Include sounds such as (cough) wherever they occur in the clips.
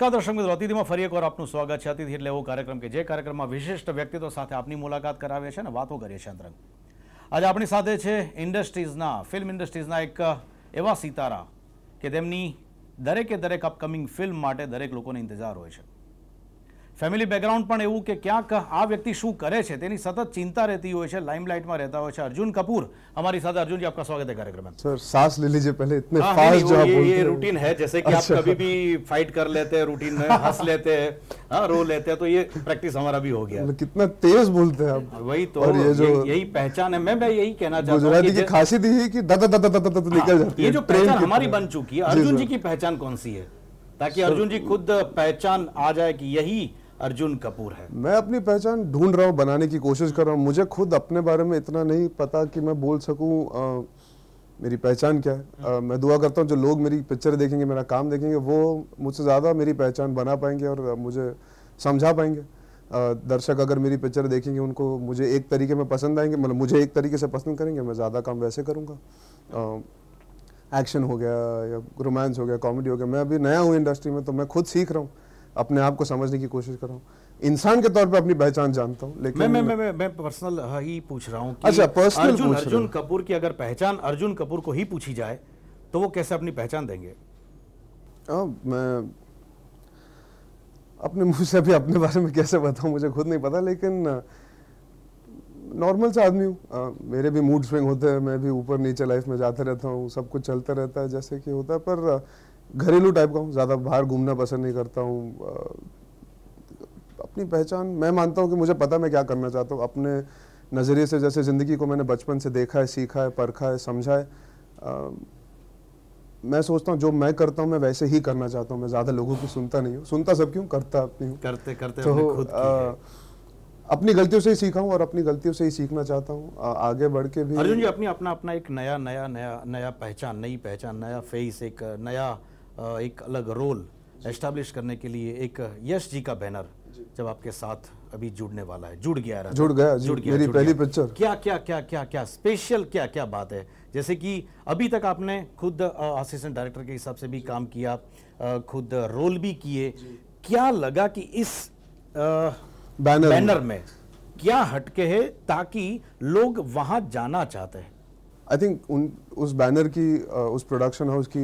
નમસ્કાર દર્શક મિત્રો અતિથિમાં ફરી એકવાર આપનું સ્વાગત છે અતિથિ એટલે એવો કાર્યક્રમ કે જે કાર્યક્રમમાં વિશિષ્ટ વ્યક્તિત્વ સાથે આપની મુલાકાત કરાવે છે અને વાતો કરીએ છીએ અંતરંગ આજે આપણી સાથે છે ઇન્ડસ્ટ્રીઝના ફિલ્મ ઇન્ડસ્ટ્રીઝના એક એવા સિતારા કે તેમની દરેકે દરેક અપકમિંગ ફિલ્મ માટે દરેક લોકોને ઇંતજાર હોય છે फेमिली बेकग्राउंड पर एवं कि क्या आ व्यक्ति शू करे सतत चिंता रहती हुए लाइमलाइट में रहता લાઇમલાઇટમાં अर्जुन कपूर हमारी साथ अर्जुन जी आपका स्वागत है कार्यक्रम में सर सांस ले लीजिए पहले इतने फास्ट जो ये, ये रूटीन है जैसे कि अच्छा। आप कभी भी फाइट कर लेते हैं रूटीन में हंस लेते हैं हाँ रो लेते हैं तो ये प्रैक्टिस हमारा भी हो गया कितना तेज बोलते हैं आप वही तो और ये जो यही पहचान है मैं मैं यही कहना चाहता हूँ गुजराती की खासियत यही कि ददा ददा ददा ददा निकल जाती है ये जो पहचान हमारी बन चुकी है अर्जुन जी की पहचान कौन सी है ताकि अर्जुन जी खुद पहचान आ जाए कि यही अर्जुन कपूर है मैं अपनी पहचान ढूंढ रहा हूँ बनाने की कोशिश कर रहा हूँ मुझे खुद अपने बारे में इतना नहीं पता कि मैं बोल सकूँ मेरी पहचान क्या है आ, मैं दुआ करता हूँ जो लोग मेरी पिक्चर देखेंगे मेरा काम देखेंगे वो मुझसे ज़्यादा मेरी पहचान बना पाएंगे और मुझे समझा पाएंगे दर्शक अगर मेरी पिक्चर देखेंगे उनको मुझे एक तरीके में पसंद आएंगे मतलब मुझे एक तरीके से पसंद करेंगे मैं ज़्यादा काम वैसे करूँगा एक्शन हो गया या रोमांस हो गया कॉमेडी हो गया मैं अभी नया हूँ इंडस्ट्री में तो मैं खुद सीख रहा हूँ अपने आप को समझने की कोशिश कर रहा हूँ इंसान के तौर पे अपनी पहचान जानता हूँ लेकिन मैं मैं मैं मैं, मैं पर्सनल ही पूछ रहा हूँ अच्छा पर्सनल अर्जुन, अर्जुन कपूर की अगर पहचान अर्जुन कपूर को ही पूछी जाए तो वो कैसे अपनी पहचान देंगे आ, मैं अपने मुंह से भी अपने बारे में कैसे बताऊँ मुझे खुद नहीं पता लेकिन नॉर्मल सा आदमी हूँ मेरे भी मूड स्विंग होते हैं मैं भी ऊपर नीचे लाइफ में जाते रहता हूँ सब कुछ चलता रहता है जैसे कि होता है पर घरेलू टाइप का हूँ ज़्यादा बाहर घूमना पसंद नहीं करता हूँ अपनी पहचान मैं मानता हूँ कि मुझे पता मैं क्या करना चाहता हूँ अपने नज़रिए से जैसे ज़िंदगी को मैंने बचपन से देखा है सीखा है परखा है समझा है आ, मैं सोचता हूँ जो मैं करता हूँ मैं वैसे ही करना चाहता हूँ मैं ज़्यादा लोगों की सुनता नहीं हूँ सुनता सब क्यों करता अपनी हूँ करते करते तो अपनी गलतियों से ही सीखा हूँ और अपनी गलतियों से ही सीखना चाहता हूँ आगे बढ़ के भी अर्जुन जी अपनी अपना अपना एक नया नया नया नया पहचान नई पहचान नया फेस एक नया एक अलग रोल एस्टैब्लिश करने के लिए एक यश जी का बैनर जब आपके साथ अभी जुड़ने वाला है जुड़ गया जुड़ गया जुड़ गया मेरी पहली पिक्चर क्या क्या क्या क्या क्या स्पेशल क्या क्या बात है जैसे कि अभी तक आपने खुद असिस्टेंट डायरेक्टर के हिसाब से भी काम किया खुद रोल भी किए क्या लगा कि इस बैनर बैनर में क्या हटके है ताकि लोग वहां जाना चाहते हैं आई थिंक उन उस बैनर की उस प्रोडक्शन हाउस की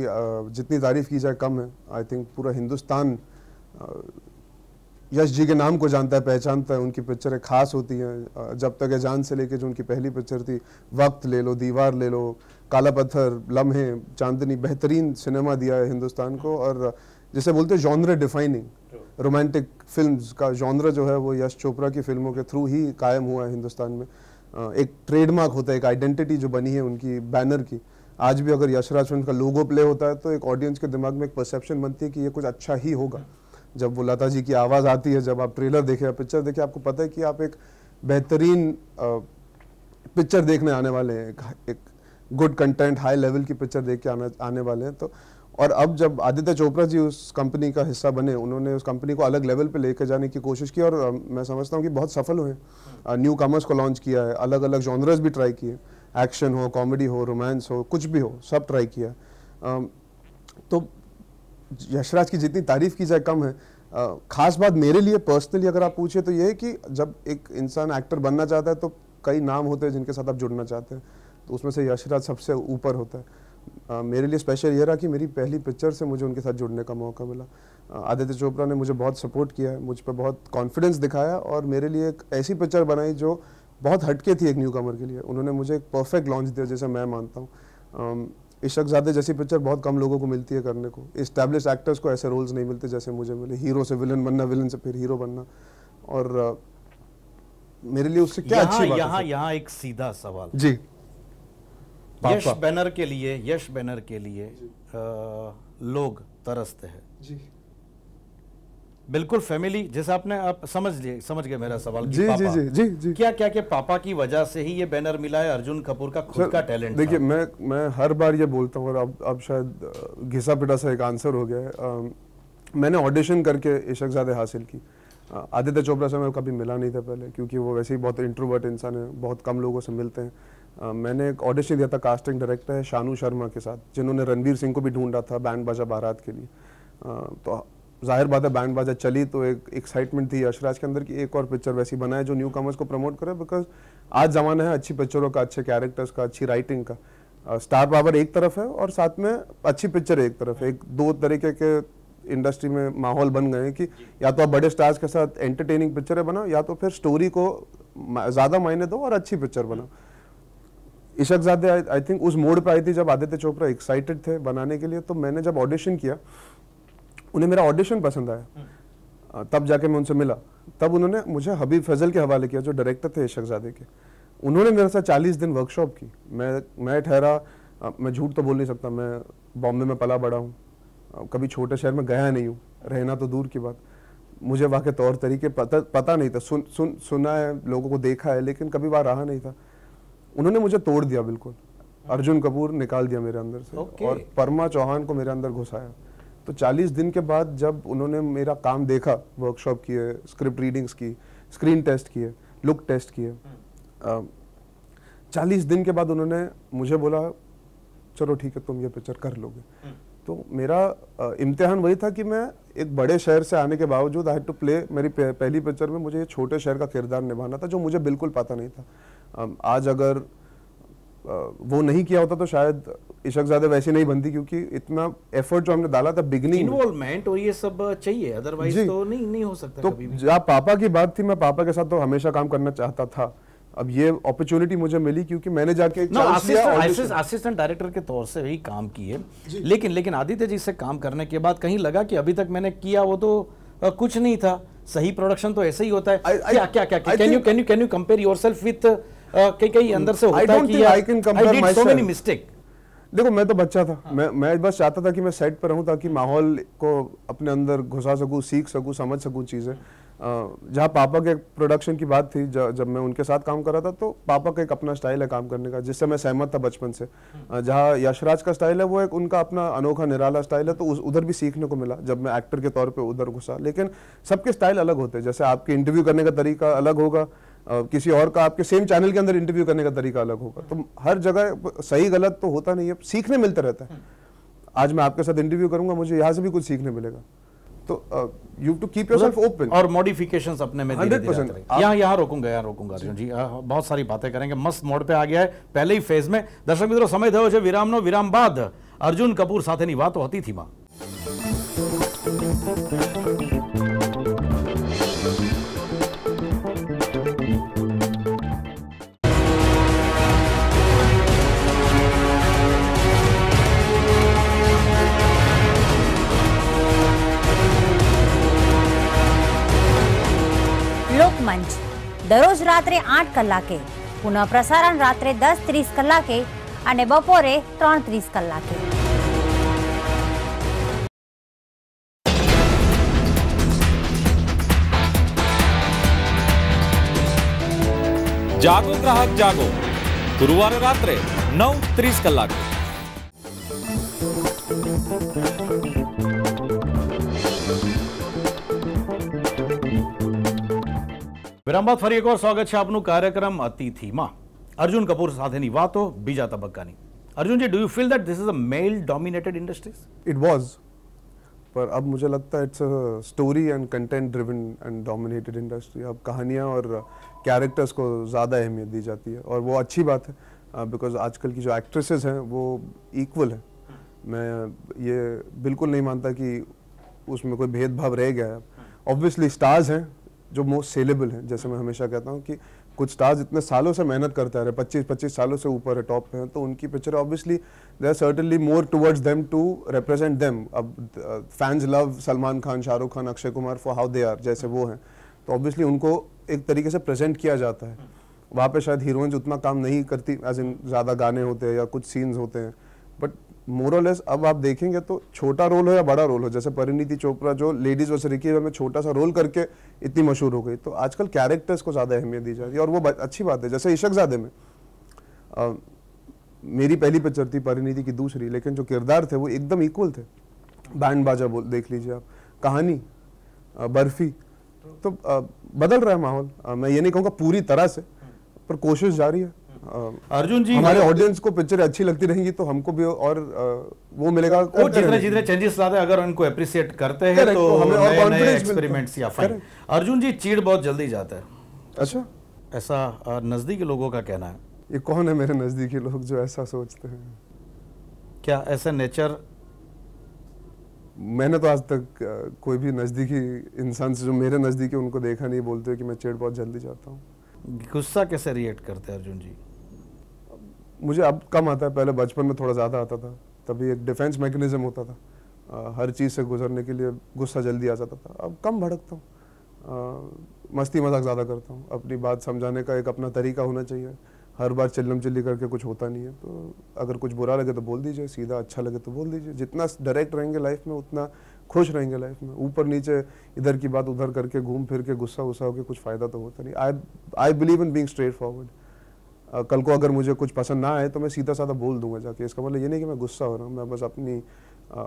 जितनी तारीफ़ की जाए कम है आई थिंक पूरा हिंदुस्तान यश जी के नाम को जानता है पहचानता है उनकी पिक्चरें खास होती हैं जब तक है जान से लेके जो उनकी पहली पिक्चर थी वक्त ले लो दीवार ले लो काला पत्थर लम्हे चांदनी बेहतरीन सिनेमा दिया है हिंदुस्तान को और जैसे बोलते हैं जॉनर डिफाइनिंग रोमांटिक फिल्म का जॉनर जो है वो यश चोपड़ा की फिल्मों के थ्रू ही कायम हुआ है हिंदुस्तान में एक ट्रेडमार्क होता है एक आइडेंटिटी जो बनी है उनकी बैनर की आज भी अगर यशराज फिल्म का लोगो प्ले होता है तो एक ऑडियंस के दिमाग में एक परसेप्शन बनती है कि ये कुछ अच्छा ही होगा जब वो लता जी की आवाज़ आती है जब आप ट्रेलर देखें या पिक्चर देखें आपको पता है कि आप एक बेहतरीन पिक्चर देखने आने वाले हैं एक गुड कंटेंट हाई लेवल की पिक्चर देख के आने आने वाले हैं तो और अब जब आदित्य चोपड़ा जी उस कंपनी का हिस्सा बने उन्होंने उस कंपनी को अलग लेवल पे लेकर जाने की कोशिश की और मैं समझता हूँ कि बहुत सफल हुए न्यू कॉमर्स को लॉन्च किया है अलग अलग जॉनरस भी ट्राई किए एक्शन हो कॉमेडी हो रोमांस हो कुछ भी हो सब ट्राई किया तो यशराज की जितनी तारीफ की जाए कम है खास बात मेरे लिए पर्सनली अगर आप पूछे तो ये है कि जब एक इंसान एक्टर बनना चाहता है तो कई नाम होते हैं जिनके साथ आप जुड़ना चाहते हैं तो उसमें से यशराज सबसे ऊपर होता है मेरे लिए स्पेशल यह रहा कि मेरी पहली पिक्चर से मुझे उनके साथ जुड़ने का मौका मिला आदित्य चोपड़ा ने मुझे बहुत सपोर्ट किया है मुझ पर बहुत कॉन्फिडेंस दिखाया और मेरे लिए एक ऐसी पिक्चर बनाई जो बहुत हटके थी एक न्यू कमर के लिए उन्होंने मुझे एक परफेक्ट लॉन्च दिया जैसे मैं मानता हूँ इशक ज़्यादा जैसी पिक्चर बहुत कम लोगों को मिलती है करने को इस्टेब्लिश एक्टर्स को ऐसे रोल्स नहीं मिलते जैसे मुझे मिले हीरो से विलन बनना विलन से फिर हीरो बनना और मेरे लिए उससे क्या अच्छी बात यहाँ यहाँ एक सीधा सवाल जी यश बैनर के लिए यश बैनर के लिए आ, लोग तरसते हैं जी बिल्कुल फैमिली जैसे आपने आप समझ लिए समझ गए मेरा सवाल जी पापा, जी जी जी जी क्या क्या के पापा की वजह से ही ये बैनर मिला है अर्जुन कपूर का खुद का टैलेंट देखिए मैं मैं हर बार ये बोलता हूँ और अब अब शायद घिसा पिटा सा एक आंसर हो गया है आ, मैंने ऑडिशन करके इशकजादे हासिल की आदित्य चोपड़ा से मैं कभी मिला नहीं था पहले क्योंकि वो वैसे ही बहुत इंट्रोवर्ट इंसान है बहुत कम लोगों से मिलते हैं मैंने एक ऑडिशन दिया था कास्टिंग डायरेक्टर है शानू शर्मा के साथ जिन्होंने रणवीर सिंह को भी ढूंढा था बैंड बाजा बारात के लिए तो जाहिर बात है बैंड बाजा चली तो एक एक्साइटमेंट थी यशराज के अंदर कि एक और पिक्चर वैसी बनाए जो न्यू कॉमर्स को प्रमोट करे बिकॉज आज जमाना है अच्छी पिक्चरों का अच्छे कैरेक्टर्स का अच्छी राइटिंग का स्टार पावर एक तरफ है और साथ में अच्छी पिक्चर एक तरफ है एक दो तरीके के इंडस्ट्री में माहौल बन गए कि या तो आप बड़े स्टार्स के साथ एंटरटेनिंग पिक्चरें बनाओ या तो फिर स्टोरी को ज़्यादा मायने दो और अच्छी पिक्चर बनाओ इशक जादे आई थिंक उस मोड पे आई थी जब आदित्य चोपड़ा एक्साइटेड थे बनाने के लिए तो मैंने जब ऑडिशन किया उन्हें मेरा ऑडिशन पसंद आया हम्म। तब जाके मैं उनसे मिला तब उन्होंने मुझे हबीब फजल के हवाले किया जो डायरेक्टर थे इशक जादे के उन्होंने मेरे साथ चालीस दिन वर्कशॉप की मैं मैं ठहरा मैं झूठ तो बोल नहीं सकता मैं बॉम्बे में पला बड़ा हूँ कभी छोटे शहर में गया नहीं हूँ रहना तो दूर की बात मुझे वहाँ के तौर तरीके पता पता नहीं था सुन सुन सुना है लोगों को देखा है लेकिन कभी वहाँ रहा नहीं था उन्होंने मुझे तोड़ दिया बिल्कुल अर्जुन कपूर निकाल दिया मेरे अंदर से okay. और परमा चौहान को मेरे अंदर घुसाया तो 40 दिन के बाद जब उन्होंने मेरा काम देखा वर्कशॉप किए स्क्रिप्ट रीडिंग्स की स्क्रीन टेस्ट किए लुक टेस्ट किए चालीस दिन के बाद उन्होंने मुझे बोला चलो ठीक है तुम ये पिक्चर कर लोगे हम्म। तो मेरा इम्तिहान वही था कि मैं एक बड़े शहर से आने के बावजूद आई टू प्ले मेरी पहली पिक्चर में मुझे ये छोटे शहर का किरदार निभाना था जो मुझे बिल्कुल पता नहीं था आज अगर वो नहीं किया होता तो शायद इशक ज्यादा वैसे नहीं बनती क्योंकि इतना एफर्ट जो हमने डाला था बिगनिंग इन्वॉल्वमेंट और ये सब चाहिए अदरवाइज तो नहीं नहीं हो सकता तो कभी भी। पापा की बात थी मैं पापा के साथ तो हमेशा काम करना चाहता था अब ये अपॉर्चुनिटी मुझे मिली क्योंकि मैंने जाके असिस्टेंट डायरेक्टर के तौर से भी काम किए लेकिन लेकिन आदित्य जी से काम करने के बाद कहीं लगा कि अभी तक मैंने किया वो तो कुछ नहीं था सही प्रोडक्शन तो ऐसे ही होता है क्या क्या क्या can you can you can you compare yourself with कहीं कहीं अंदर से होता है कि I can compare my so many mistake देखो मैं तो बच्चा था हाँ. मैं मैं बस चाहता था कि मैं सेट पर रहूं ताकि माहौल को अपने अंदर घुसा सकूं सीख सकूं समझ सकूं चीज़ें जहाँ पापा के प्रोडक्शन की बात थी जब मैं उनके साथ काम कर रहा था तो पापा का एक अपना स्टाइल है काम करने का जिससे मैं सहमत था बचपन से जहाँ यशराज का स्टाइल है वो एक उनका अपना अनोखा निराला स्टाइल है तो उधर भी सीखने को मिला जब मैं एक्टर के तौर पर उधर घुसा लेकिन सबके स्टाइल अलग होते हैं जैसे आपके इंटरव्यू करने का तरीका अलग होगा किसी और का आपके सेम चैनल के अंदर इंटरव्यू करने का तरीका अलग होगा तो हर जगह सही गलत तो होता नहीं है सीखने मिलता रहता है आज मैं आपके साथ इंटरव्यू करूंगा मुझे यहाँ से भी कुछ सीखने मिलेगा तो you to keep yourself open और मॉडिफिकेशन अपने में 100% यहाँ यहाँ रोकूंगा यहाँ रोकूंगा अर्जुन जी आ, बहुत सारी बातें करेंगे मस्त मोड़ पे आ गया है पहले ही फेज में दर्शक मित्रों समय विराम नो विराम बाद अर्जुन कपूर साथ કપૂર સાથેની વાતો હતી થીમાં मंच दरोज रात्र आठ कलाके पुनः प्रसारण रात्र दस तीस कलाके बपोरे त्रन तीस कलाके जागो ग्राहक जागो गुरुवार रात्र नौ तीस कलाके फरी एक और स्वागत है आपू कार्यक्रम अतिथि में अर्जुन कपूर साथ बीजा तबक्का Arjun ji do you feel that this is a male dominated industries it was पर अब मुझे लगता है it's a story and content driven and dominated industry अब कहानियाँ और कैरेक्टर्स को ज़्यादा अहमियत दी जाती है और वो अच्छी बात है बिकॉज uh, आजकल की जो एक्ट्रेसेस हैं वो इक्वल हैं मैं ये बिल्कुल नहीं मानता कि उसमें कोई भेदभाव रह गया है ऑब्वियसली स्टार्स हैं जो मोस्ट सेलेबल हैं जैसे मैं हमेशा कहता हूँ कि कुछ स्टार्स इतने सालों से मेहनत करते रहे पच्चीस पच्चीस सालों से ऊपर है टॉप पे हैं तो उनकी picture obviously they are certainly more towards them to represent them अब fans love Salman Khan Shahrukh Khan Akshay Kumar for how they are जैसे वो हैं तो ऑब्वियसली उनको एक तरीके से प्रेजेंट किया जाता है वहाँ पे शायद हीरोइंस उतना काम नहीं करती एज इन ज़्यादा गाने होते हैं या कुछ सीन्स होते हैं बट मोरलेस अब आप देखेंगे तो छोटा रोल हो या बड़ा रोल हो जैसे परिणीति चोपड़ा जो लेडीज रिकी में छोटा सा रोल करके इतनी मशहूर हो गई तो आजकल कैरेक्टर्स को ज़्यादा अहमियत दी जा रही है और वो अच्छी बात है जैसे इशक जादे में आ, मेरी पहली पिक्चर थी परिणीति की दूसरी लेकिन जो किरदार थे वो एकदम इक्वल थे बैंड बाजा बोल देख लीजिए आप कहानी बर्फी तो बदल रहा है माहौल मैं ये नहीं कहूँगा पूरी तरह से पर कोशिश जारी है अर्जुन जी हमारे ऑडियंस को पिक्चर अच्छी लगती रहेंगी तो हमको भी और वो मिलेगा जितने जितने चेंजेस लाते अगर उनको अप्रिसिएट करते हैं तो, तो हमें और कॉन्फिडेंस एक्सपेरिमेंट्स या फाइन अर्जुन जी चीड़ बहुत जल्दी जाता है अच्छा ऐसा नजदीकी लोगों का कहना है ये कौन है मेरे नजदीकी लोग जो ऐसा सोचते हैं क्या ऐसा नेचर मैंने तो आज तक कोई भी नज़दीकी इंसान से जो मेरे नज़दीकी उनको देखा नहीं बोलते कि मैं चेड़ बहुत जल्दी जाता हूँ गुस्सा कैसे रिएक्ट करते हैं अर्जुन जी मुझे अब कम आता है पहले बचपन में थोड़ा ज़्यादा आता था तभी एक डिफेंस मैकेनिज्म होता था आ, हर चीज़ से गुजरने के लिए गुस्सा जल्दी आ जाता था अब कम भड़कता हूँ मस्ती मजाक ज़्यादा करता हूँ अपनी बात समझाने का एक अपना तरीका होना चाहिए हर बार चिल्लम चिल्ली करके कुछ होता नहीं है तो अगर कुछ बुरा लगे तो बोल दीजिए सीधा अच्छा लगे तो बोल दीजिए जितना डायरेक्ट रहेंगे लाइफ में उतना खुश रहेंगे लाइफ में ऊपर नीचे इधर की बात उधर करके घूम फिर के गुस्सा वुस्सा होकर कुछ फ़ायदा तो होता नहीं I I believe in being straightforward कल को अगर मुझे कुछ पसंद ना आए तो मैं सीधा साधा बोल दूंगा जाके इसका मतलब ये नहीं कि मैं गुस्सा हो रहा हूँ मैं बस अपनी आ,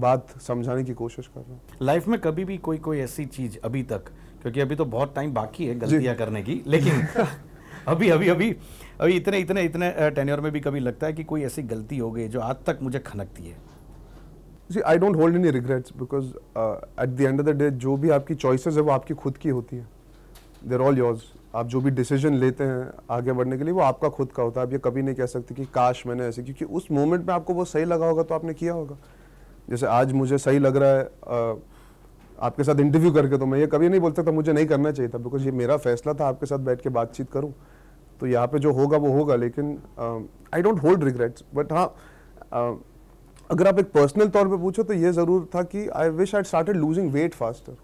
बात समझाने की कोशिश कर रहा हूँ लाइफ में कभी भी कोई कोई ऐसी चीज़ अभी तक क्योंकि अभी तो बहुत टाइम बाकी है गलतियाँ करने की लेकिन (laughs) अभी अभी अभी अभी इतने इतने इतने टेन्योर में भी कभी लगता है कि कोई ऐसी गलती हो गई जो आज तक मुझे खनकती है जी I don't hold any regrets because at the end of the day जो भी आपकी चॉइसेस है वो आपकी खुद की होती है देर ऑल योर्स आप जो भी डिसीजन लेते हैं आगे बढ़ने के लिए वो आपका खुद का होता है आप ये कभी नहीं कह सकते कि काश मैंने ऐसे क्योंकि उस मोमेंट में आपको वो सही लगा होगा तो आपने किया होगा जैसे आज मुझे सही लग रहा है आपके साथ इंटरव्यू करके तो मैं ये कभी नहीं बोलता था मुझे नहीं करना चाहिए था बिकॉज ये मेरा फैसला था आपके साथ बैठ के बातचीत करूँ तो यहाँ पे जो होगा वो होगा लेकिन I don't hold regrets but हाँ अगर आप एक पर्सनल तौर पे पूछो तो ये ज़रूर था कि I wish I started losing weight faster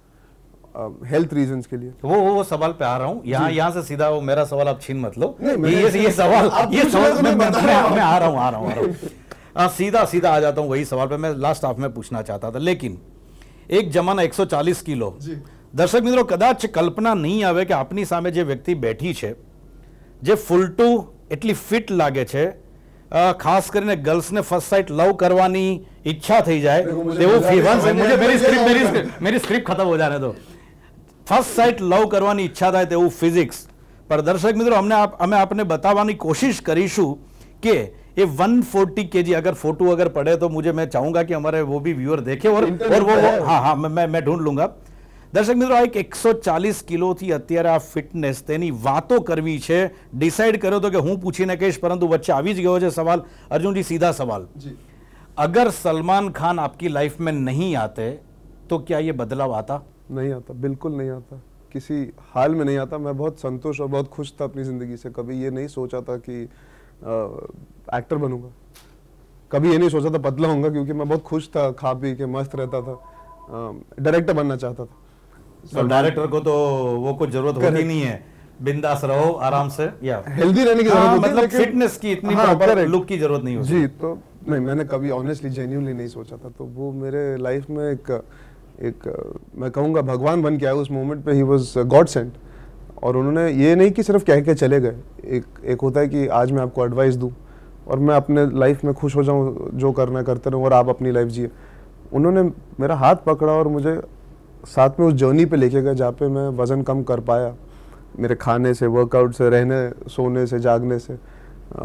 health uh, reasons के लिए तो वो वो सवाल पे आ रहा हूँ यहाँ यहाँ से सीधा वो मेरा सवाल आप छीन मत लो ये ये (laughs) सवाल ये सवाल तो मैं, मैं, मैं, मैं, मैं आ रहा हूँ आ रहा हूँ (laughs) हाँ सीधा सीधा आ जाता हूँ वही सवाल पे मैं लास्ट हाफ में पूछना चाहता था लेकिन एक जमाना 140 किलो दर्शक मित्रों कदाच कल्पना नहीं आवे कि अपनी सामने जे व्यक्ति बैठी छे जे फुल टू एटली फिट लागे खास करीने गर्ल्स ने फर्स्ट साइट लव करवानी इच्छा थी जाए मेरी स्क्रिप्ट खत्म हो जाने दो फास्ट साइड लव કરવાની ઈચ્છા થાય તેવું ફિઝિક્સ પર દર્શક મિત્રો અમને અમે આપને બતાવવાની કોશિશ કરીશું કે એ 140 kg अगर ફોટો अगर પડે તો मुझे मैं चाहूंगा कि हमारे वो भी व्यूअर देखें और और वो हां हां मैं मैं ढूंढ लूंगा દર્શક મિત્રો આ એક 140 kg થી અત્યારે ફિટનેસ તેની વાતો કરવી છે ડિસાઈડ કરો તો કે હું પૂછીને કે પરંતુ વચ્ચે આવી જ ગયો છે સવાલ अर्जुन जी સીધા સવાલ જી જોર सलमान खान आपकी लाइफ में नहीं आते तो क्या ये बदलाव आता नहीं आता बिल्कुल नहीं आता किसी हाल में नहीं आता मैं बहुत संतुष्ट और बहुत खुश था अपनी ज़िंदगी से कभी ये नहीं सोचा था कि आ, एक्टर बनूंगा कभी ये नहीं सोचा था पतला होऊंगा क्योंकि मैं बहुत खुश था खा पी के मस्त रहता था डायरेक्टर बनना चाहता था और डायरेक्टर को तो वो कुछ जरूरत होती नहीं है बिंदास रहो आराम से या हेल्दी रहने की हाँ, जरूरत मतलब फिटनेस की इतनी हाँ, लुक की जरूरत नहीं होती जी तो नहीं मैंने कभी ऑनेस्टली जेन्यूनली नहीं सोचा था तो वो मेरे लाइफ में एक एक मैं कहूँगा भगवान बन के आया उस मोमेंट पे ही वॉज गॉड सेंट और उन्होंने ये नहीं कि सिर्फ कह के चले गए एक एक होता है कि आज मैं आपको एडवाइस दूँ और मैं अपने लाइफ में खुश हो जाऊँ जो करना करते रहूँ और आप अपनी लाइफ जिए उन्होंने मेरा हाथ पकड़ा और मुझे साथ में उस जर्नी पे लेके गए जहाँ पे मैं वज़न कम कर पाया मेरे खाने से वर्कआउट से रहने सोने से जागने से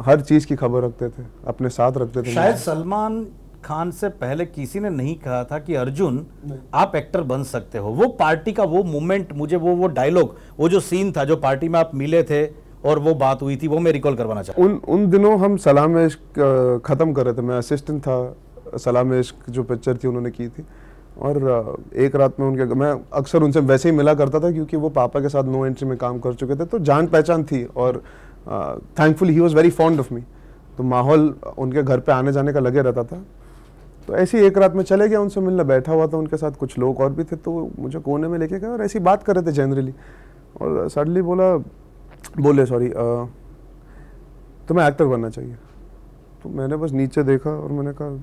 हर चीज़ की खबर रखते थे अपने साथ रखते थे शायद सलमान खान से पहले किसी ने नहीं कहा था कि अर्जुन आप एक्टर बन सकते हो वो पार्टी का वो मोमेंट मुझे वो वो डायलॉग वो जो सीन था जो पार्टी में आप मिले थे और वो बात हुई थी वो मैं रिकॉल करवाना चाहता उन उन दिनों हम सलाम इश्क ख़त्म कर रहे थे मैं असिस्टेंट था सलाम इश्क जो पिक्चर थी उन्होंने की थी और एक रात में उनके मैं अक्सर उनसे वैसे ही मिला करता था क्योंकि वो पापा के साथ नो एंट्री में काम कर चुके थे तो जान पहचान थी और thankful he was very fond of me तो माहौल उनके घर पे आने जाने का लगे रहता था तो ऐसी एक रात में चले गया उनसे मिलने बैठा हुआ था उनके साथ कुछ लोग और भी थे तो मुझे कोने में लेके गए और ऐसी बात कर रहे थे जनरली और सडनली बोला बोले सॉरी तुम्हें एक्टर बनना चाहिए तो मैंने बस नीचे देखा और मैंने कहा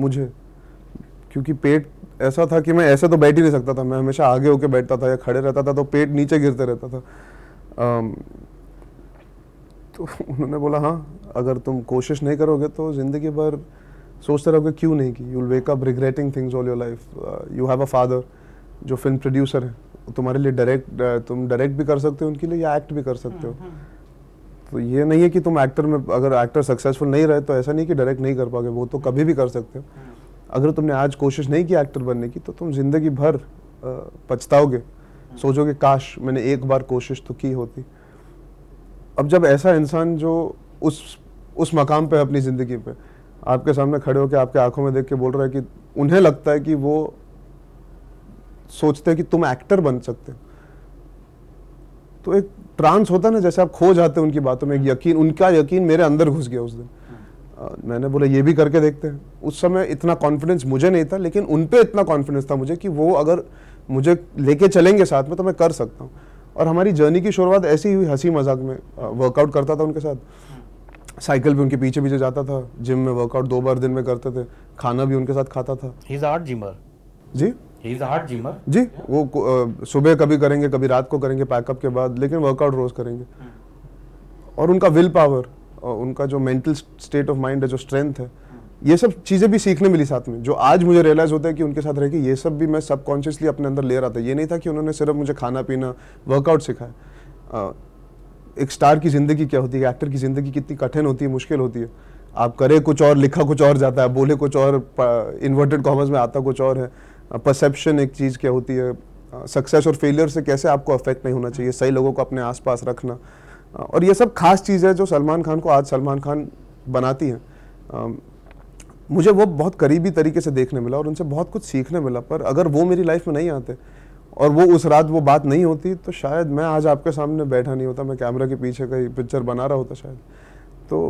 मुझे क्योंकि पेट ऐसा था कि मैं ऐसे तो बैठ ही नहीं सकता था मैं हमेशा आगे होके बैठता था या खड़े रहता था तो पेट नीचे गिरते रहता था आ, तो उन्होंने बोला हाँ अगर तुम कोशिश नहीं करोगे तो ज़िंदगी भर सोचते रहोगे क्यों नहीं की you wake up regretting things all your life you have a father जो फिल्म प्रोड्यूसर है तुम्हारे लिए डायरेक्ट uh, तुम डायरेक्ट भी कर सकते हो उनके लिए या एक्ट भी कर सकते हो हम्म, तो ये नहीं है कि तुम एक्टर में अगर एक्टर सक्सेसफुल नहीं रहे तो ऐसा नहीं कि डायरेक्ट नहीं कर पाओगे वो तो हम्म। कभी भी कर सकते हो हम्म। अगर तुमने आज कोशिश नहीं की एक्टर बनने की तो तुम जिंदगी भर uh, पछताओगे सोचोगे काश मैंने एक बार कोशिश तो की होती अब जब ऐसा इंसान जो उस उस मकाम पे अपनी ज़िंदगी पे आपके सामने खड़े होकर आपके आंखों में देख के बोल रहा है कि उन्हें लगता है कि वो सोचते हैं कि तुम एक्टर बन सकते तो एक ट्रांस होता ना जैसे आप खो जाते हैं उनकी बातों में एक यकीन उनका यकीन मेरे अंदर घुस गया उस दिन हाँ। मैंने बोला ये भी करके देखते हैं उस समय इतना कॉन्फिडेंस मुझे नहीं था लेकिन उन पर इतना कॉन्फिडेंस था मुझे कि वो अगर मुझे लेके चलेंगे साथ में तो मैं कर सकता हूँ और हमारी जर्नी की शुरुआत ऐसी हुई हंसी मजाक में वर्कआउट करता था उनके साथ हाँ। साइकिल भी उनके पीछे पीछे जाता था जिम में वर्कआउट दो बार दिन में करते थे खाना भी उनके साथ खाता था जी Gymmer, जी वो सुबह कभी करेंगे कभी रात को करेंगे पैकअप के बाद लेकिन वर्कआउट रोज करेंगे और उनका विल पावर और उनका जो मेंटल स्टेट ऑफ माइंड है जो स्ट्रेंथ है ये सब चीज़ें भी सीखने मिली साथ में जो आज मुझे रियलाइज़ होता है कि उनके साथ रह के ये सब भी मैं सबकॉन्शियसली अपने अंदर ले रहा था ये नहीं था कि उन्होंने सिर्फ मुझे खाना पीना वर्कआउट सिखाया एक स्टार की ज़िंदगी क्या होती है एक्टर की ज़िंदगी कितनी कठिन होती है मुश्किल होती है आप करे कुछ और लिखा कुछ और जाता है बोले कुछ और इन्वर्टेड कॉमर्स में आता कुछ और है परसेप्शन एक चीज़ क्या होती है सक्सेस और फेलियर से कैसे आपको अफेक्ट नहीं होना चाहिए सही लोगों को अपने आसपास रखना और ये सब खास चीज़ है जो सलमान खान को आज सलमान खान बनाती हैं मुझे वो बहुत करीबी तरीके से देखने मिला और उनसे बहुत कुछ सीखने मिला पर अगर वो मेरी लाइफ में नहीं आते और वो उस रात वो बात नहीं होती तो शायद मैं आज आपके सामने बैठा नहीं होता मैं कैमरा के पीछे कहीं पिक्चर बना रहा होता शायद तो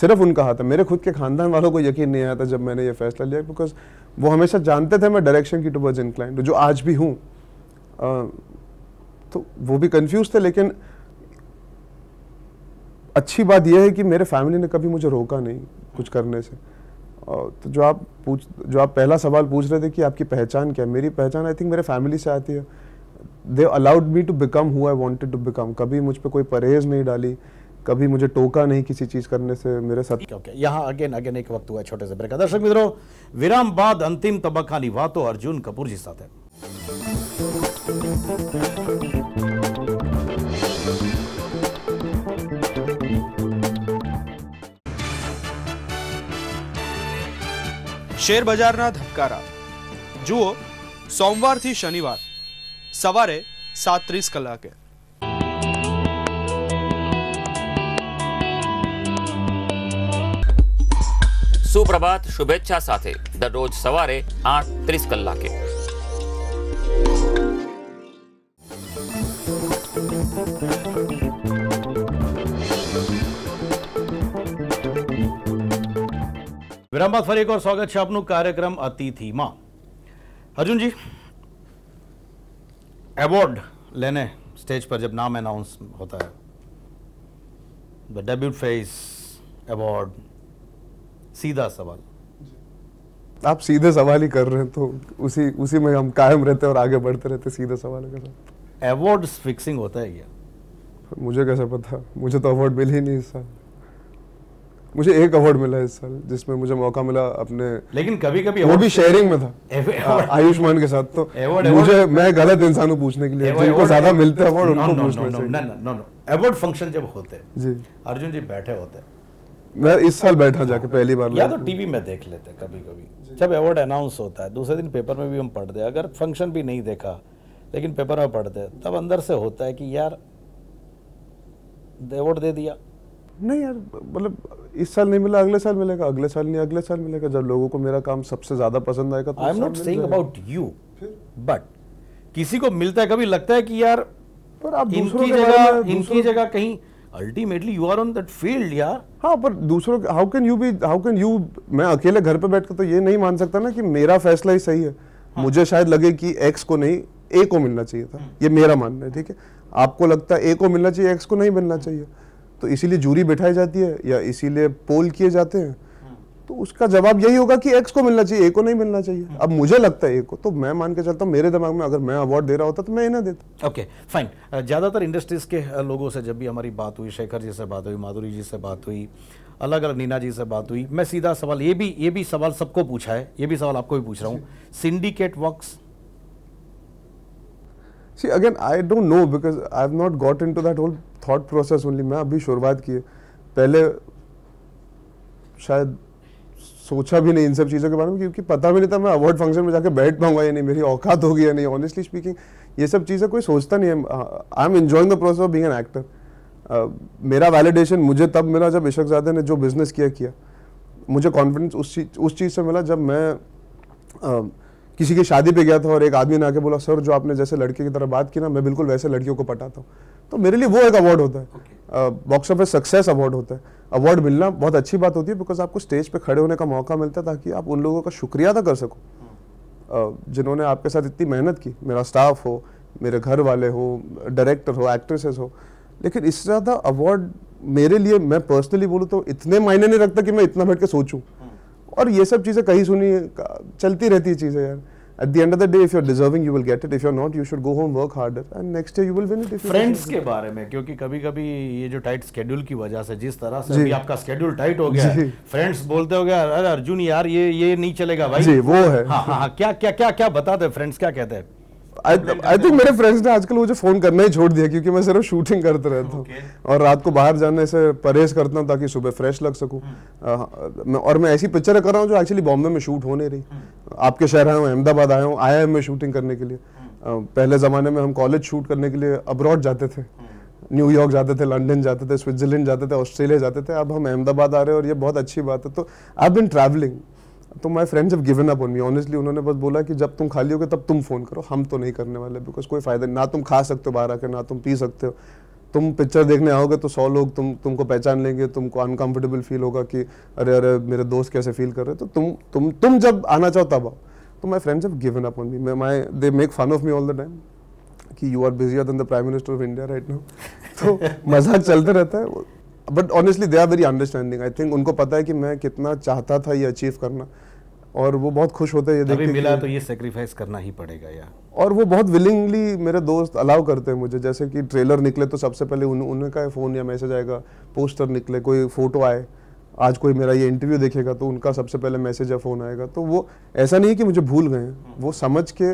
सिर्फ उनका हाथ है मेरे खुद के खानदान वालों को यकीन नहीं आया था जब मैंने ये फैसला लिया बिकॉज वो हमेशा जानते थे मैं डायरेक्शन की टूवर्ड्स इंक्लाइंड जो आज भी हूँ तो वो भी कन्फ्यूज थे लेकिन अच्छी बात यह है कि मेरे फैमिली ने कभी मुझे रोका नहीं कुछ करने से तो जो आप पूछ जो आप पहला सवाल पूछ रहे थे कि आपकी पहचान क्या है मेरी पहचान आई थिंक मेरे फैमिली से आती है they allowed me to become who I wanted to become कभी मुझ पर कोई परहेज नहीं डाली कभी मुझे टोका नहीं किसी चीज करने से मेरे साथ ओके यहाँ अगेन अगेन एक वक्त हुआ छोटे से ब्रेक दर्शक मित्रों विराम बाद अंतिम तबका निभा तो अर्जुन कपूर जी साथ है शेयर बाजार में धककारा જુઓ સોમવાર થી શનિવાર સવારે 7:30 કલાકે સુપ્રભાત શુભેછા સાથે દરરોજ સવારે 8:30 કલાકે फरी एक और स्वागत है आपू कार्यक्रम अतिथि કાર્યક્રમ अर्जुन जी एवॉर्ड लेने स्टेज पर जब नाम अनाउंस होता है द डेब्यूट फेस एवॉर्ड सीधा सवाल आप सीधे सवाल ही कर रहे हैं तो उसी उसी में हम कायम रहते हैं और आगे बढ़ते रहते सीधे सवाल के साथ अवार्ड फिक्सिंग होता है क्या मुझे कैसे पता मुझे तो अवार्ड मिल ही नहीं सर मुझे एक अवार्ड मिला इस साल जिसमें मुझे मौका मिला अपने लेकिन कभी कभी वो भी शेयरिंग में था हाँ, आयुष्मान के साथ तो मुझे मैं गलत इंसान हूँ पूछने के लिए जिनको ज्यादा मिलते अवार्ड उनको पूछने से अवार्ड फंक्शन जब होते हैं जी अर्जुन जी बैठे होते हैं मैं इस साल बैठा जाके पहली बार या तो टीवी में देख लेते हैं कभी कभी जब अवार्ड अनाउंस होता है दूसरे दिन पेपर में भी हम पढ़ते हैं अगर फंक्शन भी नहीं देखा लेकिन पेपर में पढ़ते हैं तब अंदर से होता है कि यार अवार्ड दे दिया नहीं यार मतलब इस साल नहीं मिला अगले साल मिलेगा अगले साल नहीं अगले साल मिलेगा जब लोगों को मेरा काम सबसे ज्यादा पसंद आएगा तो I am not saying about you but किसी को मिलता है कभी लगता है कि यार पर आप इनकी जगह इनकी जगह कहीं ultimately you are on that field यार हाँ पर दूसरों how can you be how can you मैं अकेले घर पे बैठकर तो ये नहीं मान सकता ना कि मेरा फैसला ही सही है हाँ. मुझे शायद लगे कि एक्स को नहीं ए को मिलना चाहिए था हाँ। ये मेरा मानना है ठीक है आपको लगता है ए को मिलना चाहिए एक्स को नहीं मिलना चाहिए तो इसीलिए जूरी बैठाई जाती है या इसीलिए पोल किए जाते हैं तो उसका जवाब यही होगा कि एक्स को मिलना चाहिए ए को नहीं मिलना चाहिए हम्म। अब मुझे लगता है ए को तो मैं मान के चलता हूँ मेरे दिमाग में अगर मैं अवार्ड दे रहा होता तो मैं इन्हें देता ओके फाइन ज़्यादातर इंडस्ट्रीज के लोगों से जब भी हमारी बात हुई शेखर जी से बात हुई माधुरी जी से बात हुई अलग अलग नीना जी से बात हुई मैं सीधा सवाल ये भी ये भी सवाल सबको पूछा है ये भी सवाल आपको भी पूछ रहा हूँ syndicate work see again I don't know because I have not got into that whole thought process only मैं अभी शुरुआत की है पहले शायद सोचा भी नहीं इन सब चीज़ों के बारे में क्योंकि पता भी नहीं था मैं अवार्ड फंक्शन में जाकर बैठ पाऊंगा या नहीं मेरी औकात होगी या नहीं ऑनेस्टली स्पीकिंग ये सब चीज़ें कोई सोचता नहीं है I am enjoying the process of being an actor मेरा वैलिडेशन मुझे तब मिला जब इशक ज़ादे ने जो बिज़नेस किया किया मुझे कॉन्फिडेंस उस चीज उस चीज़ से मिला जब मैं uh, किसी की शादी पे गया था और एक आदमी ने आके बोला सर जो आपने जैसे लड़के की तरह बात की ना मैं बिल्कुल वैसे लड़कियों को पटाता हूँ तो मेरे लिए वो एक अवार्ड होता है बॉक्स ऑफिस सक्सेस अवार्ड होता है अवार्ड मिलना बहुत अच्छी बात होती है बिकॉज आपको स्टेज पे खड़े होने का मौका मिलता है ताकि आप उन लोगों का शुक्रिया अदा कर सको जिन्होंने आपके साथ इतनी मेहनत की मेरा स्टाफ हो मेरे घर वाले हो डायरेक्टर हो एक्ट्रेसेस हो लेकिन इससे ज़्यादा अवार्ड मेरे लिए मैं पर्सनली बोलूँ तो इतने मायने नहीं रखता कि मैं इतना बैठ के सोचूँ और ये सब चीज़ें कहीं सुनी चलती रहती है चीज़ें यार at the end of the day if you're deserving you will get it if you're not you should go home work harder and next year you will win it if friends के बारे में क्योंकि कभी-कभी ये जो tight schedule की वजह से जिस तरह से अभी आपका स्केड्यूल टाइट हो गया है फ्रेंड्स बोलते हो गया अरे अर्जुन यार ये ये नहीं चलेगा भाई जी वो है हाँ, हाँ, हाँ क्या क्या क्या क्या बताते हैं फ्रेंड्स क्या कहते हैं आई थिंक मेरे फ्रेंड्स ने आजकल मुझे फ़ोन करना ही छोड़ दिया क्योंकि मैं सिर्फ शूटिंग करते रहता हूँ okay. और रात को बाहर जाने से परहेज करता हूँ ताकि सुबह फ्रेश लग सकूँ hmm. और मैं ऐसी पिक्चरें कर रहा हूँ जो एक्चुअली बॉम्बे में शूट होने रही hmm. आपके शहर आया हूँ अहमदाबाद आया हूँ आया मैं शूटिंग करने के लिए हम्म। पहले ज़माने में हम कॉलेज शूट करने के लिए अब्रॉड जाते थे न्यूयॉर्क जाते थे लंदन जाते थे स्विट्जरलैंड जाते थे ऑस्ट्रेलिया जाते थे अब हम अहमदाबाद आ रहे हैं और ये बहुत अच्छी बात है तो आई बिन ट्रैवलिंग तो my friends have given up on me honestly उन्होंने बस बोला कि जब तुम खाली हो तब तुम फ़ोन करो हम तो नहीं करने वाले बिकॉज कोई फ़ायदा ना तुम खा सकते हो बाहर आकर ना तुम पी सकते हो तुम पिक्चर देखने आओगे तो सौ लोग तुम तुमको पहचान लेंगे तुमको अनकंफर्टेबल फील होगा कि अरे अरे मेरे दोस्त कैसे फील कर रहे तो तुम तुम तुम जब आना चाहो तब आओ तो my friends have given up on me my they make fun of me all the time कि you are busier than the prime minister of India right now तो मजाक चलते रहता है but honestly they are very understanding I think उनको पता है कि मैं कितना चाहता था ये अचीव करना और वो बहुत खुश होते हैं ये देखिए मिला तो ये सेक्रीफाइस करना ही पड़ेगा यार और वो बहुत विलिंगली मेरे दोस्त अलाउ करते हैं मुझे जैसे कि ट्रेलर निकले तो सबसे पहले उन उनका फ़ोन या मैसेज आएगा पोस्टर निकले कोई फ़ोटो आए आज कोई मेरा ये इंटरव्यू देखेगा तो उनका सबसे पहले मैसेज या फ़ोन आएगा तो वो ऐसा नहीं है कि मुझे भूल गए वो समझ के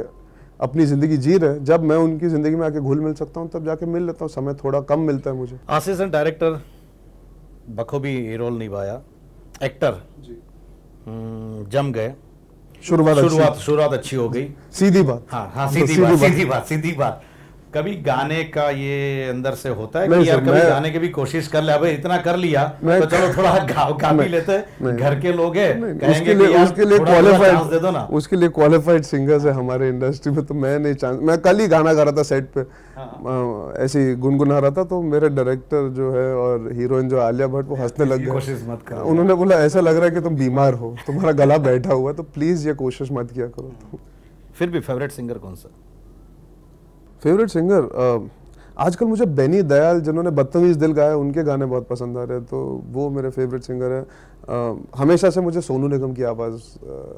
अपनी ज़िंदगी जी रहे जब मैं उनकी ज़िंदगी में आके घुल मिल सकता हूँ तब जाके मिल लेता हूँ समय थोड़ा कम मिलता है मुझे आसिस्टेंट डायरेक्टर बखूबी रोल निभाया एक्टर जी हम्म, जम गए शुरुआत शुरुआत शुरुआत अच्छी हो गई सीधी बात हाँ हाँ तो सीधी, सीधी बात सीधी बात सीधी बात कभी गाने का ये अंदर से होता है कि यार कभी गाने की भी कोशिश कर ले भाई इतना कर लिया तो चलो थोड़ा (laughs) गाँव का भी लेते हैं घर के लोग हैं कहेंगे लिए, उसके लिए क्वालिफाइड दे दो ना उसके लिए क्वालिफाइड सिंगर्स है हमारे इंडस्ट्री में तो मैं नहीं चांस मैं कल ही गाना गा रहा था सेट पे हाँ। हाँ, ऐसे ही गुनगुना रहा था तो मेरे डायरेक्टर जो है और हीरोइन जो आलिया भट्ट वो हंसने लग (laughs) गए उन्होंने बोला ऐसा लग रहा है कि तुम बीमार हो तुम्हारा गला बैठा हुआ है तो प्लीज ये कोशिश मत किया करो फिर भी फेवरेट सिंगर कौन सा फेवरेट सिंगर uh, आजकल मुझे बेनी दयाल जिन्होंने बदतमीज़ दिल गाया उनके गाने बहुत पसंद आ रहे हैं तो वो मेरे फेवरेट सिंगर हैं uh, हमेशा से मुझे सोनू निगम की आवाज़ uh,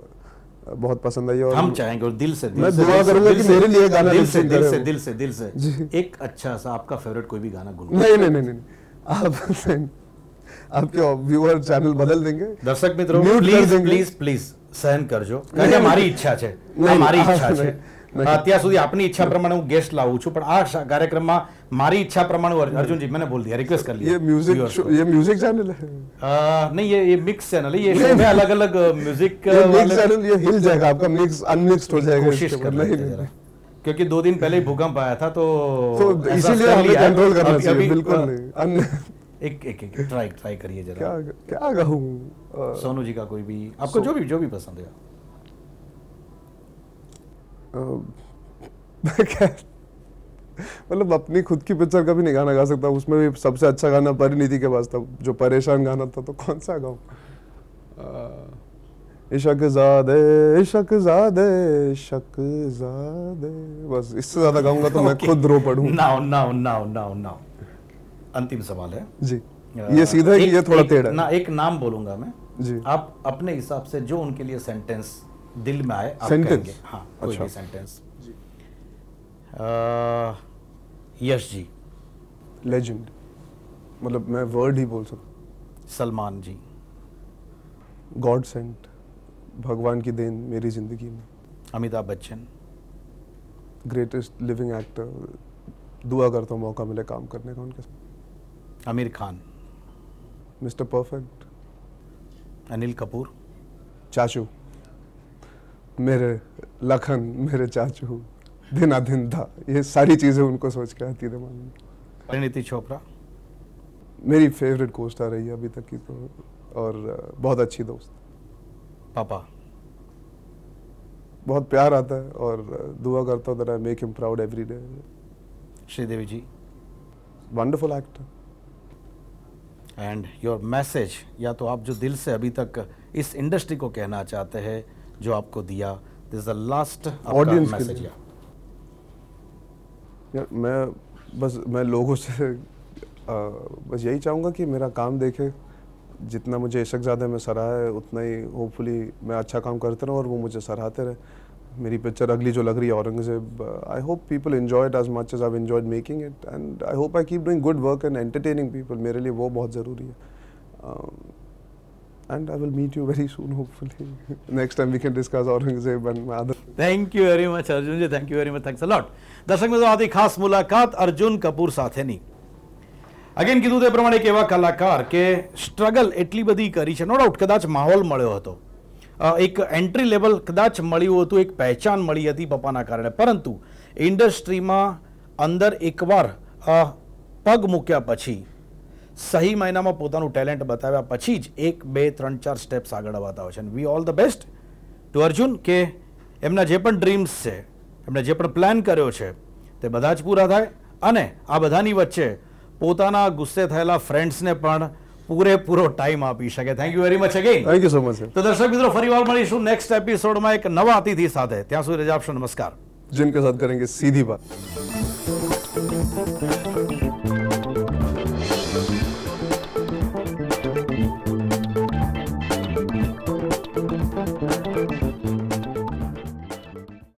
बहुत पसंद आई और हम चाहेंगे और दिल से दिल मैं दुआ करूंगा कि मेरे लिए गाना दिल से दिल से दिल से दिल से एक अच्छा सा आपका फेवरेट कोई भी गाना गुनगुना नहीं नहीं नहीं आप (laughs) आपके व्यूअर चैनल बदल देंगे दर्शक मित्रों प्लीज प्लीज प्लीज सहन कर जो हमारी इच्छा है हमारी इच्छा है ये म्यूजिक चैनल है नहीं ये ये मिक्स चैनल है ये अलग अलग म्यूजिक मिक्स चैनल ये हिल जाएगा आपका मिक्स हो जाएगा कोशिश क्योंकि दो दिन पहले ही भूकंप आया था तो तो इसीलिए हमें कंट्रोल करना चाहिए बिल्कुल नहीं एक एक एक ट्राई ट्राई करिए जरा क्या क्या कहूँ सोनू जी का कोई भी आपको जो भी जो भी पसंद है (laughs) मतलब अपनी खुद की पिक्चर का भी नहीं गाना गा सकता उसमें भी सबसे अच्छा गाना परिणीति के पास था जो परेशान गाना था तो कौन सा गाऊँ इशक जादे इशक जादे इशक जादे बस इससे ज्यादा गाऊंगा तो okay. मैं (laughs) खुद रो पढ़ू now now now now now अंतिम सवाल है जी ये सीधा है ये थोड़ा टेढ़ा है ना एक नाम बोलूंगा मैं जी आप अपने हिसाब से जो उनके लिए सेंटेंस दिल में आए आप सेंटेंस हाँ कोई अच्छा। भी सेंटेंस यश जी लेजेंड मतलब मैं वर्ड ही बोल सकता सलमान जी गॉड सेंट भगवान की देन मेरी जिंदगी में Amitabh Bachchan greatest living actor दुआ करता हूँ मौका मिले काम करने का उनके साथ आमिर खान मिस्टर परफेक्ट अनिल कपूर चाचू मेरे लखन मेरे चाचू दिना दिन था ये सारी चीज़ें उनको सोच के आती दिमाग में परिणीति चोपड़ा मेरी फेवरेट कोस्ट आ रही है अभी तक की तो और बहुत अच्छी दोस्त पापा बहुत प्यार आता है और दुआ करता हूँ I make him proud every day Sridevi ji wonderful actor and your message या तो आप जो दिल से अभी तक इस इंडस्ट्री को कहना चाहते हैं जो आपको दिया this the last audience message यार मैं बस मैं लोगों से आ, बस यही चाहूँगा कि मेरा काम देखे जितना मुझे इशक ज़्यादा में है उतना ही होपफुली मैं अच्छा काम करते रहूँ और वो मुझे सराहते रहे मेरी पिक्चर अगली जो लग रही है Aurangzeb I hope people enjoy it as much as I enjoyed making it and I hope I keep doing good work and entertaining people मेरे लिए वो बहुत ज़रूरी है uh, and I will meet you very soon, hopefully. Next time we can discuss Aurangzeb and other. Thank you very much, Arjun ji. Thank you very much. Thanks a lot. દર્શક મિત્રો આથી ખાસ મુલાકાત અર્જુન કપૂર સાથેની અગેન કીધું તે પ્રમાણે એક એવા કલાકાર કે સ્ટ્રગલ એટલી બધી કરી છે નો ડાઉટ કદાચ માહોલ મળ્યો હતો એક એન્ટ્રી લેવલ કદાચ મળ્યું હતું એક પહેચાન મળી હતી પપ્પાના કારણે પરંતુ ઇન્ડસ્ટ્રીમાં અંદર એકવાર પગ મૂક્યા પછી સહી મૈનામાં પોતાનું ટેલેન્ટ બતાવ્યા પછી જ 1 2 3 4 સ્ટેપ્સ આગળ વધતા હોય છે. We all the best to Arjun કે એમના જે પણ ડ્રીમ્સ છે, એમણે જે પણ પ્લાન કર્યો છે તે બધા જ પૂરા થાય અને આ બધાની વચ્ચે પોતાના ગુસ્સે થયેલા ફ્રેન્ડ્સને પણ પૂરેપૂરો ટાઈમ આપી શકે. Thank you very much again. Thank you so much sir. તો દર્શક મિત્રો ફરીવાર મળીશું નેક્સ્ટ એપિસોડમાં એક નવા અતિથિ સાથે. ત્યાં સુધી રજાઓશ નમસ્કાર. જિનકે સાથ કરીશું સીધી વાત.